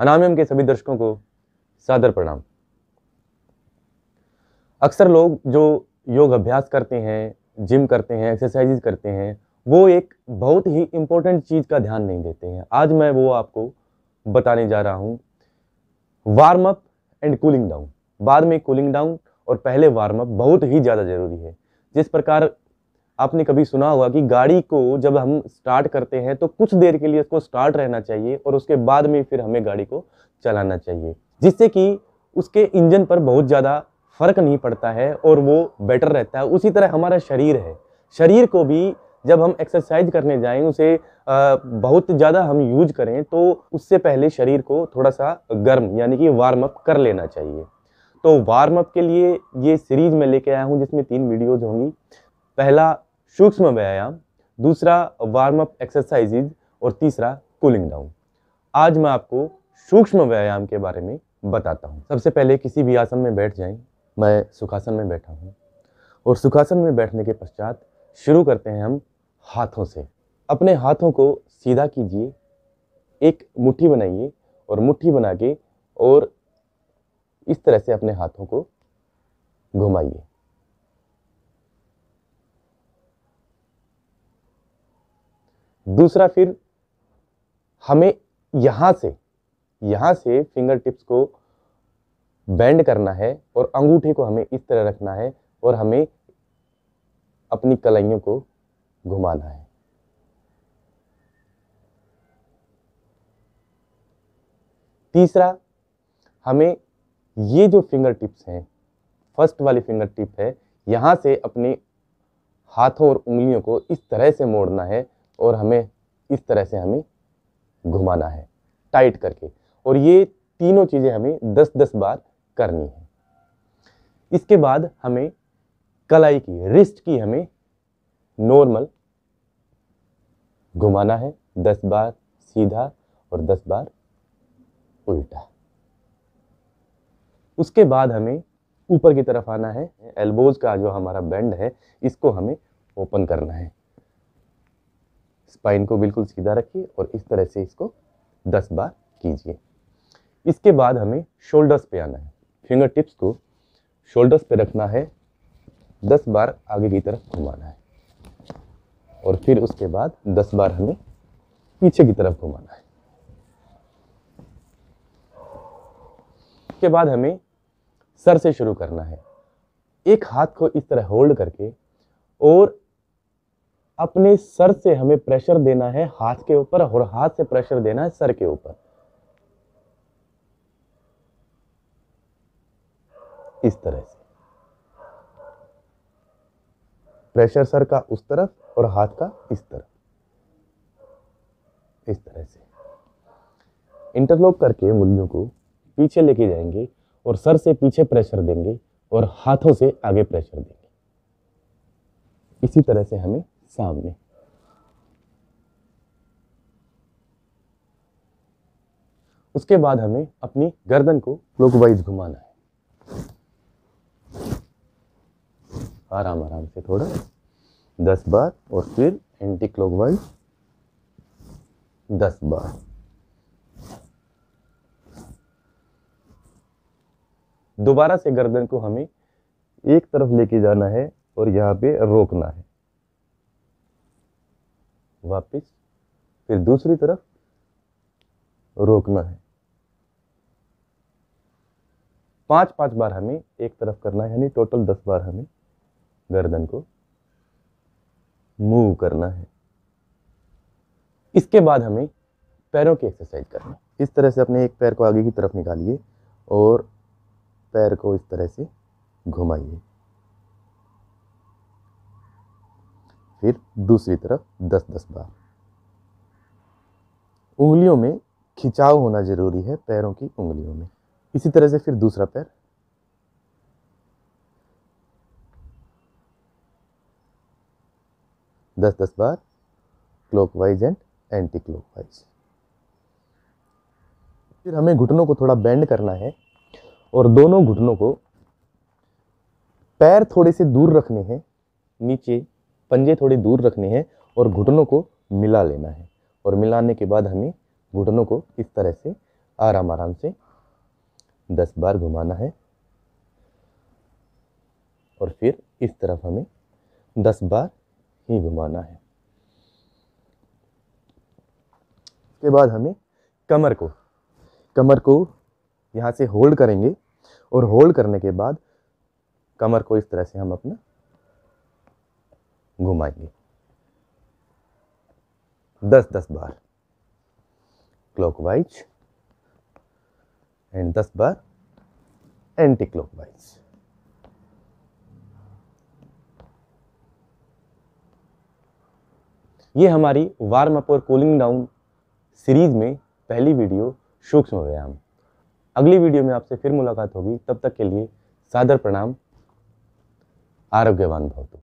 अनामियम के सभी दर्शकों को सादर प्रणाम अक्सर लोग जो योग अभ्यास करते हैं जिम करते हैं एक्सरसाइज करते हैं वो एक बहुत ही इम्पोर्टेंट चीज़ का ध्यान नहीं देते हैं आज मैं वो आपको बताने जा रहा हूँ warm up and cooling down बाद में कूलिंग डाउन और पहले वार्म अप बहुत ही ज़्यादा ज़रूरी है जिस प्रकार आपने कभी सुना होगा कि गाड़ी को जब हम स्टार्ट करते हैं तो कुछ देर के लिए उसको स्टार्ट रहना चाहिए और उसके बाद में फिर हमें गाड़ी को चलाना चाहिए जिससे कि उसके इंजन पर बहुत ज़्यादा फर्क नहीं पड़ता है और वो बेटर रहता है उसी तरह हमारा शरीर है शरीर को भी जब हम एक्सरसाइज करने जाएं उसे बहुत ज़्यादा हम यूज करें तो उससे पहले शरीर को थोड़ा सा गर्म यानी कि वार्म अप कर लेना चाहिए तो वार्म अप के लिए ये सीरीज़ में लेके आया हूँ जिसमें तीन वीडियोज़ होंगी पहला सूक्ष्म व्यायाम दूसरा वार्म अप एक्सरसाइजेज और तीसरा कूलिंग डाउन आज मैं आपको सूक्ष्म व्यायाम के बारे में बताता हूँ सबसे पहले किसी भी आसन में बैठ जाएं मैं सुखासन में बैठा हूँ और सुखासन में बैठने के पश्चात शुरू करते हैं हम हाथों से अपने हाथों को सीधा कीजिए एक मुट्ठी बनाइए और मुट्ठी बना के और इस तरह से अपने हाथों को घुमाइए दूसरा फिर हमें यहाँ से यहाँ से फिंगर टिप्स को बैंड करना है और अंगूठे को हमें इस तरह रखना है और हमें अपनी कलाइयों को घुमाना है तीसरा हमें ये जो फिंगर टिप्स हैं फर्स्ट वाली फिंगर टिप है यहाँ से अपने हाथों और उंगलियों को इस तरह से मोड़ना है और हमें इस तरह से हमें घुमाना है टाइट करके और ये तीनों चीज़ें हमें दस दस बार करनी है इसके बाद हमें कलाई की रिस्ट की हमें नॉर्मल घुमाना है दस बार सीधा और दस बार उल्टा उसके बाद हमें ऊपर की तरफ आना है एल्बोज का जो हमारा बैंड है इसको हमें ओपन करना है स्पाइन को बिल्कुल सीधा रखिए और इस तरह से इसको दस बार कीजिए इसके बाद हमें शोल्डर्स पे आना है फिंगर टिप्स को शोल्डर्स पे रखना है दस बार आगे की तरफ घुमाना है और फिर उसके बाद दस बार हमें पीछे की तरफ घुमाना है उसके बाद हमें सर से शुरू करना है एक हाथ को इस तरह होल्ड करके और अपने सर से हमें प्रेशर देना है हाथ के ऊपर और हाथ से प्रेशर देना है सर के ऊपर इस तरह से प्रेशर सर का उस तरफ और हाथ का इस तरफ इस तरह से इंटरलॉक करके मुंडियों को पीछे लेके जाएंगे और सर से पीछे प्रेशर देंगे और हाथों से आगे प्रेशर देंगे इसी तरह से हमें सामने उसके बाद हमें अपनी गर्दन को क्लोकवाइज घुमाना है आराम आराम से थोड़ा दस बार और फिर एंटी क्लोकवाइज दस बार दोबारा से गर्दन को हमें एक तरफ लेके जाना है और यहाँ पे रोकना है वापस फिर दूसरी तरफ रोकना है पांच पांच बार हमें एक तरफ करना है यानी टोटल दस बार हमें गर्दन को मूव करना है इसके बाद हमें पैरों की एक्सरसाइज करना है इस तरह से अपने एक पैर को आगे की तरफ निकालिए और पैर को इस तरह से घुमाइए फिर दूसरी तरफ दस दस बार उंगलियों में खिंचाव होना जरूरी है पैरों की उंगलियों में इसी तरह से फिर दूसरा पैर दस दस बार क्लॉकवाइज एंड एंटी क्लॉकवाइज फिर हमें घुटनों को थोड़ा बेंड करना है और दोनों घुटनों को पैर थोड़े से दूर रखने हैं नीचे पंजे थोड़े दूर रखने हैं और घुटनों को मिला लेना है और मिलाने के बाद हमें घुटनों को इस तरह से आराम आराम से दस बार घुमाना है और फिर इस तरफ हमें दस बार ही घुमाना है उसके बाद हमें कमर को कमर को यहाँ से होल्ड करेंगे और होल्ड करने के बाद कमर को इस तरह से हम अपना घुमाएंगे दस दस बार क्लॉकवाइज एंड दस बार एंटी क्लॉकवाइज ये हमारी वार्म अप और कूलिंग डाउन सीरीज में पहली वीडियो सूक्ष्म व्यायाम अगली वीडियो में आपसे फिर मुलाकात होगी तब तक के लिए सादर प्रणाम आरोग्यवान भवतु